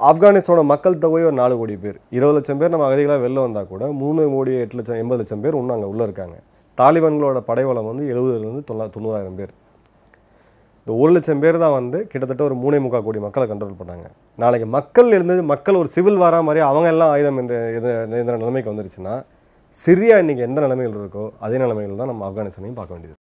ஆப்கானிஸ்தானோட மக்கள் தொகை ஒரு நாலு கோடி பேர் இருபது லட்சம் பேர் நம்ம அகதிகளாக வெளில வந்தால் கூட மூணு கோடி எட்டு லட்சம் எண்பது லட்சம் பேர் இன்னும் அங்கே உள்ளே இருக்காங்க தாலிபான்களோட படைவளம் வந்து எழுபதுலேருந்து தொள்ளா தொண்ணூறாயிரம் பேர் இந்த ஒரு லட்சம் பேர் தான் வந்து கிட்டத்தட்ட ஒரு மூணே முக்கால் கோடி மக்களை கண்ட்ரோல் பண்ணாங்க நாளைக்கு மக்கள் இருந்தது மக்கள் ஒரு சிவில் வார மாதிரி அவங்க எல்லாம் ஆயுதம் இந்த இந்த நிலைமைக்கு வந்துருச்சுன்னா சிரியா இன்றைக்கி எந்த நிலைமைகள் இருக்கோ அதே நிலைமைகள் தான் நம்ம ஆப்கானிஸ்தானையும் பார்க்க வேண்டியது